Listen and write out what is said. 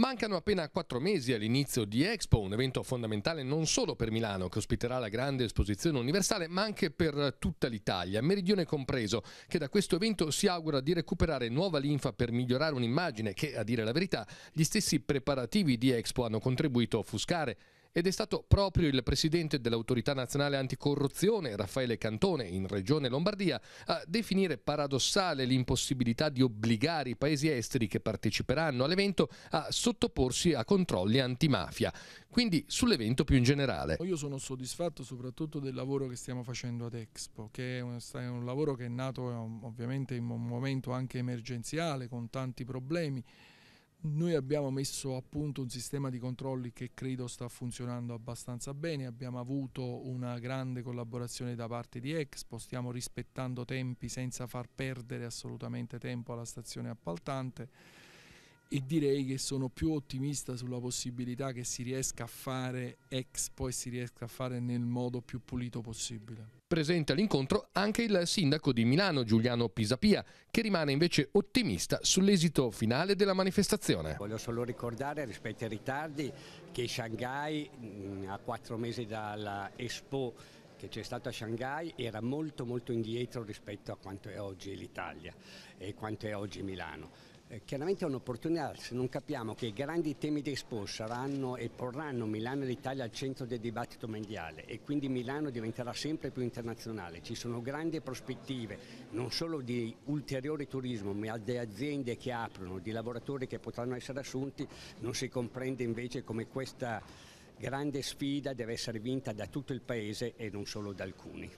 Mancano appena quattro mesi all'inizio di Expo, un evento fondamentale non solo per Milano, che ospiterà la grande esposizione universale, ma anche per tutta l'Italia, Meridione compreso, che da questo evento si augura di recuperare nuova linfa per migliorare un'immagine che, a dire la verità, gli stessi preparativi di Expo hanno contribuito a offuscare. Ed è stato proprio il presidente dell'autorità nazionale anticorruzione, Raffaele Cantone, in regione Lombardia, a definire paradossale l'impossibilità di obbligare i paesi esteri che parteciperanno all'evento a sottoporsi a controlli antimafia. Quindi sull'evento più in generale. Io sono soddisfatto soprattutto del lavoro che stiamo facendo ad Expo, che è un, è un lavoro che è nato ovviamente in un momento anche emergenziale, con tanti problemi. Noi abbiamo messo a punto un sistema di controlli che credo sta funzionando abbastanza bene, abbiamo avuto una grande collaborazione da parte di Expo, stiamo rispettando tempi senza far perdere assolutamente tempo alla stazione appaltante e direi che sono più ottimista sulla possibilità che si riesca a fare Expo e si riesca a fare nel modo più pulito possibile presente all'incontro anche il sindaco di Milano Giuliano Pisapia, che rimane invece ottimista sull'esito finale della manifestazione. Voglio solo ricordare rispetto ai ritardi che Shanghai a quattro mesi dalla Expo che c'è stato a Shanghai era molto molto indietro rispetto a quanto è oggi l'Italia e quanto è oggi Milano. Eh, chiaramente è un'opportunità se non capiamo che i grandi temi di Expo saranno e porranno Milano e l'Italia al centro del dibattito mondiale e quindi Milano diventerà sempre più internazionale. Ci sono grandi prospettive non solo di ulteriore turismo ma di aziende che aprono, di lavoratori che potranno essere assunti, non si comprende invece come questa grande sfida deve essere vinta da tutto il Paese e non solo da alcuni.